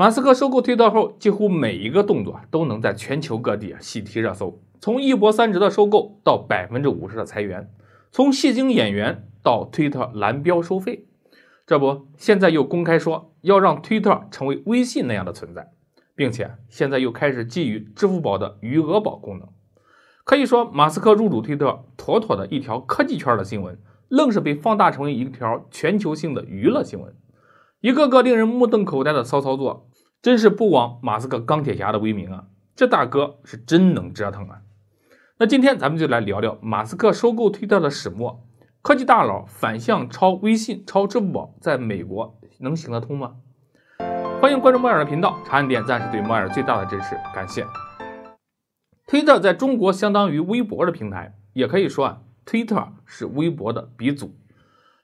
马斯克收购推特后，几乎每一个动作都能在全球各地喜提热搜。从一波三折的收购到百分之五十的裁员，从戏精演员到推特蓝标收费，这不，现在又公开说要让推特成为微信那样的存在，并且现在又开始基于支付宝的余额宝功能。可以说，马斯克入主推特，妥妥的一条科技圈的新闻，愣是被放大成为一条全球性的娱乐新闻。一个个令人目瞪口呆的骚操作，真是不枉马斯克钢铁侠的威名啊！这大哥是真能折腾啊！那今天咱们就来聊聊马斯克收购推特的始末。科技大佬反向抄微信、抄支付宝，在美国能行得通吗？欢迎关注莫尔的频道，长按点赞是对莫尔最大的支持，感谢。推特在中国相当于微博的平台，也可以说啊，推特是微博的鼻祖。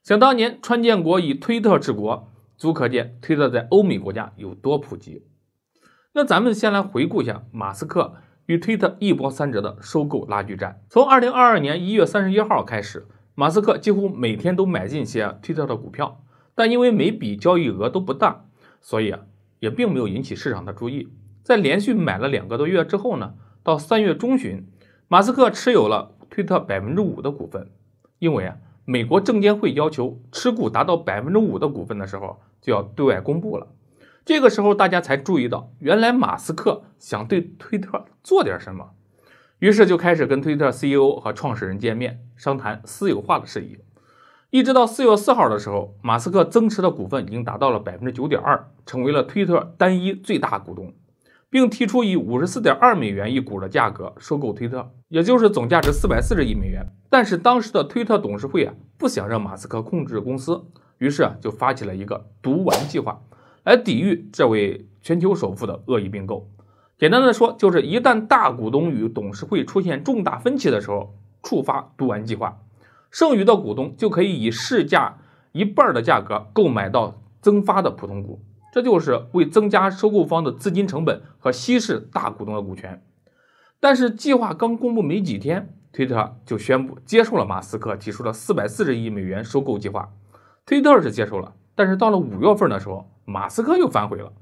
想当年，川建国以推特治国。足可见推特在欧美国家有多普及。那咱们先来回顾一下马斯克与推特一波三折的收购拉锯战。从二零二二年一月三十一号开始，马斯克几乎每天都买进些推特的股票，但因为每笔交易额都不大，所以啊也并没有引起市场的注意。在连续买了两个多月之后呢，到三月中旬，马斯克持有了推特百分之五的股份。因为啊美国证监会要求持股达到百分之五的股份的时候。就要对外公布了，这个时候大家才注意到，原来马斯克想对推特做点什么，于是就开始跟推特 CEO 和创始人见面，商谈私有化的事宜。一直到四月四号的时候，马斯克增持的股份已经达到了百分之九点二，成为了推特单一最大股东，并提出以五十四点二美元一股的价格收购推特，也就是总价值四百四十亿美元。但是当时的推特董事会啊，不想让马斯克控制公司。于是啊，就发起了一个毒丸计划，来抵御这位全球首富的恶意并购。简单的说，就是一旦大股东与董事会出现重大分歧的时候，触发毒丸计划，剩余的股东就可以以市价一半的价格购买到增发的普通股。这就是为增加收购方的资金成本和稀释大股东的股权。但是，计划刚公布没几天，推特就宣布接受了马斯克提出的四百四十亿美元收购计划。推特是接受了，但是到了五月份的时候，马斯克又反悔了，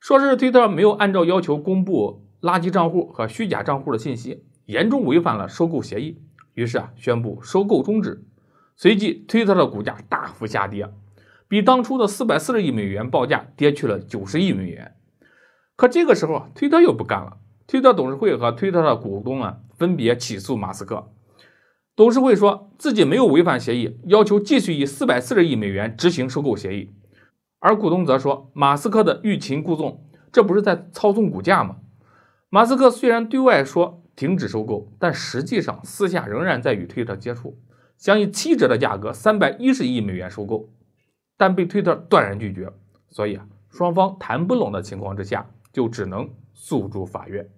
说是推特没有按照要求公布垃圾账户和虚假账户的信息，严重违反了收购协议，于是啊，宣布收购终止。随即，推特的股价大幅下跌，比当初的四百四十亿美元报价跌去了九十亿美元。可这个时候，推特又不干了，推特董事会和推特的股东啊，分别起诉马斯克。董事会说自己没有违反协议，要求继续以四百四十亿美元执行收购协议，而股东则说马斯克的欲擒故纵，这不是在操纵股价吗？马斯克虽然对外说停止收购，但实际上私下仍然在与推特接触，想以七折的价格三百一十亿美元收购，但被推特断然拒绝。所以啊，双方谈不拢的情况之下，就只能诉诸法院。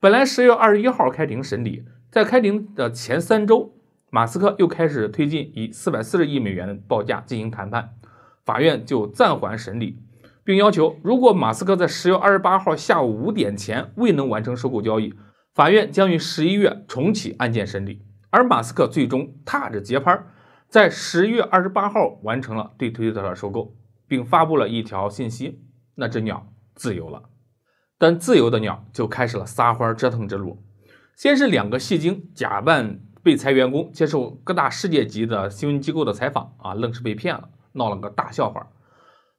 本来十月二十一号开庭审理。在开庭的前三周，马斯克又开始推进以四百四十亿美元报价进行谈判，法院就暂缓审理，并要求如果马斯克在十月二十八号下午五点前未能完成收购交易，法院将于十一月重启案件审理。而马斯克最终踏着节拍，在十月二十八号完成了对推特的收购，并发布了一条信息：“那只鸟自由了。”但自由的鸟就开始了撒欢折腾之路。先是两个戏精假扮被裁员工，接受各大世界级的新闻机构的采访啊，愣是被骗了，闹了个大笑话。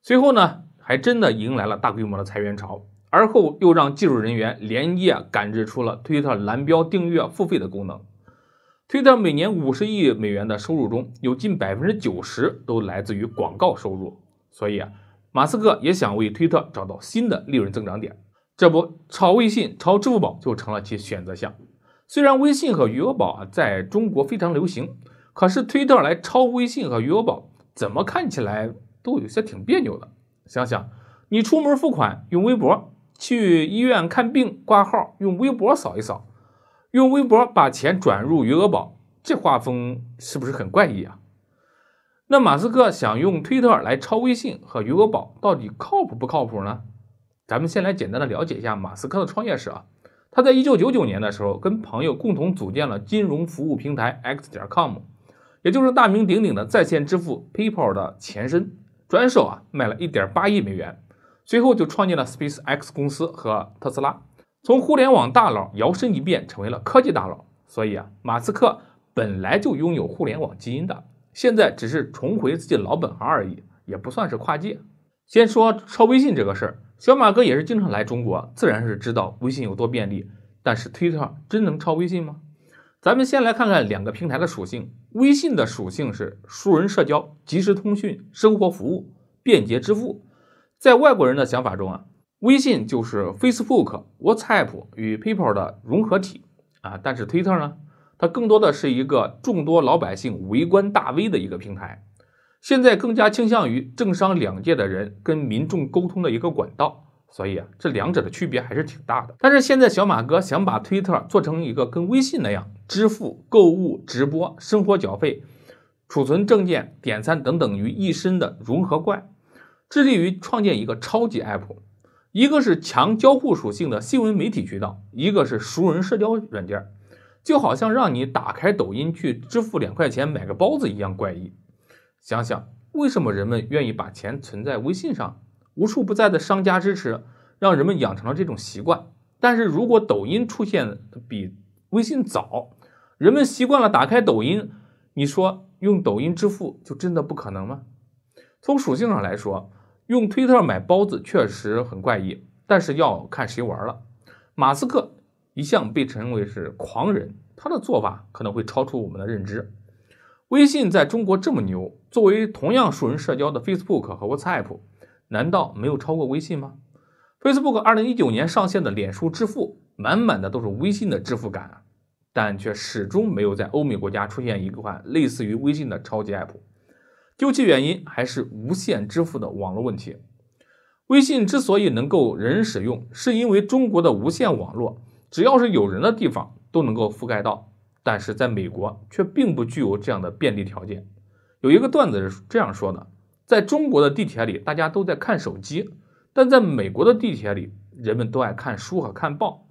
随后呢，还真的迎来了大规模的裁员潮。而后又让技术人员连夜赶制出了推特蓝标订阅付费的功能。推特每年五十亿美元的收入中，有近百分之九十都来自于广告收入。所以啊，马斯克也想为推特找到新的利润增长点。这不，炒微信、炒支付宝就成了其选择项。虽然微信和余额宝啊在中国非常流行，可是推特来抄微信和余额宝，怎么看起来都有些挺别扭的。想想，你出门付款用微博，去医院看病挂号用微博扫一扫，用微博把钱转入余额宝，这画风是不是很怪异啊？那马斯克想用推特来抄微信和余额宝，到底靠谱不靠谱呢？咱们先来简单的了解一下马斯克的创业史啊。他在一九九九年的时候，跟朋友共同组建了金融服务平台 X 点 com，也就是大名鼎鼎的在线支付 PayPal 的前身，转手啊卖了一点八亿美元，随后就创建了 SpaceX 公司和特斯拉，从互联网大佬摇身一变成为了科技大佬。所以啊，马斯克本来就拥有互联网基因的，现在只是重回自己老本行而已，也不算是跨界。先说抄微信这个事儿。小马哥也是经常来中国，自然是知道微信有多便利。但是，Twitter 真能超微信吗？咱们先来看看两个平台的属性。微信的属性是熟人社交、即时通讯、生活服务、便捷支付。在外国人的想法中啊，微信就是 Facebook、WhatsApp 与 p a p l r 的融合体啊。但是，Twitter 呢，它更多的是一个众多老百姓围观大 V 的一个平台。现在更加倾向于政商两界的人跟民众沟通的一个管道，所以啊，这两者的区别还是挺大的。但是现在小马哥想把推特做成一个跟微信那样支付、购物、直播、生活缴费、储存证件、点餐等等于一身的融合怪，致力于创建一个超级 app，一个是强交互属性的新闻媒体渠道，一个是熟人社交软件，就好像让你打开抖音去支付两块钱买个包子一样怪异。想想为什么人们愿意把钱存在微信上？无处不在的商家支持，让人们养成了这种习惯。但是如果抖音出现比微信早，人们习惯了打开抖音，你说用抖音支付就真的不可能吗？从属性上来说，用推特买包子确实很怪异，但是要看谁玩了。马斯克一向被称为是狂人，他的做法可能会超出我们的认知。微信在中国这么牛，作为同样数人社交的 Facebook 和 WhatsApp，难道没有超过微信吗？Facebook 二零一九年上线的脸书支付，满满的都是微信的支付感啊，但却始终没有在欧美国家出现一款类似于微信的超级 App。究其原因，还是无线支付的网络问题。微信之所以能够人人使用，是因为中国的无线网络，只要是有人的地方都能够覆盖到。但是在美国却并不具有这样的便利条件。有一个段子是这样说的：在中国的地铁里，大家都在看手机；但在美国的地铁里，人们都爱看书和看报。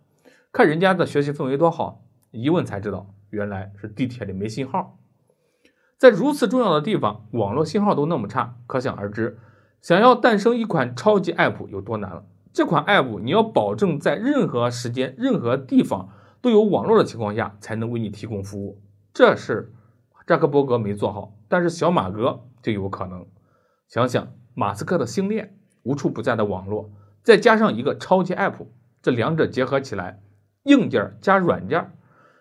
看人家的学习氛围多好，一问才知道，原来是地铁里没信号。在如此重要的地方，网络信号都那么差，可想而知，想要诞生一款超级 App 有多难了。这款 App 你要保证在任何时间、任何地方。都有网络的情况下才能为你提供服务，这事扎克伯格没做好，但是小马哥就有可能。想想马斯克的星链，无处不在的网络，再加上一个超级 App，这两者结合起来，硬件加软件，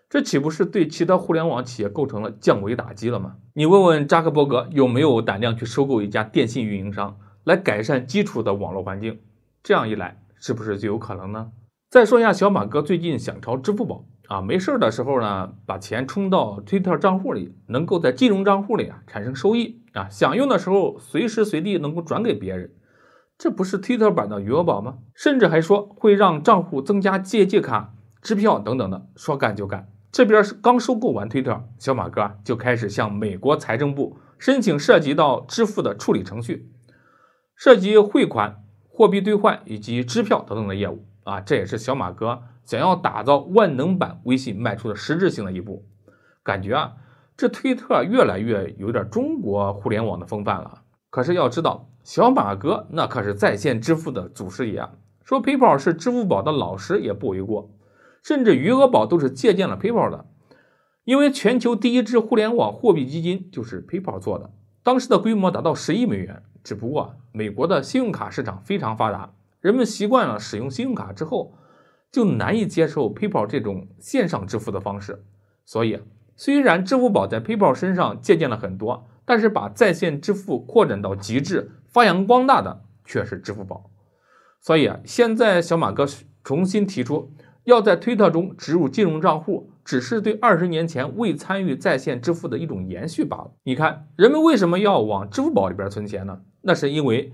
这岂不是对其他互联网企业构成了降维打击了吗？你问问扎克伯格有没有胆量去收购一家电信运营商，来改善基础的网络环境？这样一来，是不是就有可能呢？再说一下，小马哥最近想抄支付宝啊，没事的时候呢，把钱充到 Twitter 账户里，能够在金融账户里啊产生收益啊，想用的时候随时随地能够转给别人，这不是 Twitter 版的余额宝吗？甚至还说会让账户增加借记卡、支票等等的。说干就干，这边是刚收购完 Twitter，小马哥啊就开始向美国财政部申请涉及到支付的处理程序，涉及汇款、货币兑换以及支票等等的业务。啊，这也是小马哥想要打造万能版微信迈出的实质性的一步。感觉啊，这推特越来越有点中国互联网的风范了。可是要知道，小马哥那可是在线支付的祖师爷，啊，说 PayPal 是支付宝的老师也不为过。甚至余额宝都是借鉴了 PayPal 的，因为全球第一支互联网货币基金就是 PayPal 做的，当时的规模达到十亿美元。只不过美国的信用卡市场非常发达。人们习惯了使用信用卡之后，就难以接受 PayPal 这种线上支付的方式。所以，虽然支付宝在 PayPal 身上借鉴了很多，但是把在线支付扩展到极致、发扬光大的却是支付宝。所以，现在小马哥重新提出要在推特中植入金融账户，只是对二十年前未参与在线支付的一种延续罢了。你看，人们为什么要往支付宝里边存钱呢？那是因为。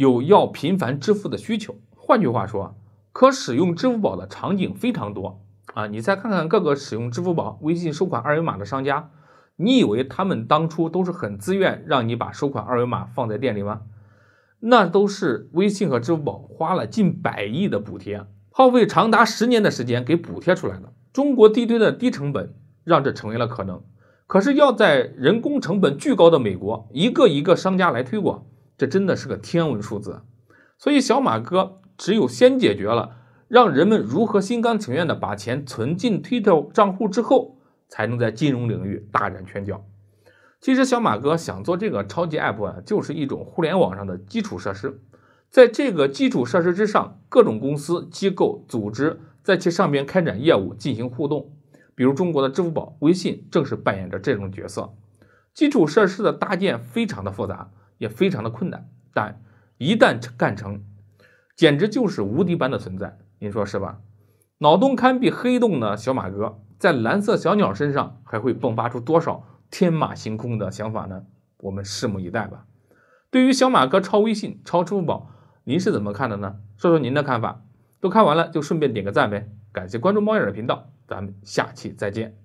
有要频繁支付的需求，换句话说，可使用支付宝的场景非常多啊！你再看看各个使用支付宝、微信收款二维码的商家，你以为他们当初都是很自愿让你把收款二维码放在店里吗？那都是微信和支付宝花了近百亿的补贴，耗费长达十年的时间给补贴出来的。中国地推的低成本让这成为了可能。可是要在人工成本巨高的美国，一个一个商家来推广。这真的是个天文数字，所以小马哥只有先解决了让人们如何心甘情愿的把钱存进推特账户之后，才能在金融领域大展拳脚。其实小马哥想做这个超级 app，就是一种互联网上的基础设施。在这个基础设施之上，各种公司、机构、组织在其上边开展业务进行互动。比如中国的支付宝、微信，正是扮演着这种角色。基础设施的搭建非常的复杂。也非常的困难，但一旦干成，简直就是无敌般的存在，您说是吧？脑洞堪比黑洞的小马哥，在蓝色小鸟身上还会迸发出多少天马行空的想法呢？我们拭目以待吧。对于小马哥抄微信、抄支付宝，您是怎么看的呢？说说您的看法。都看完了就顺便点个赞呗，感谢关注猫眼的频道，咱们下期再见。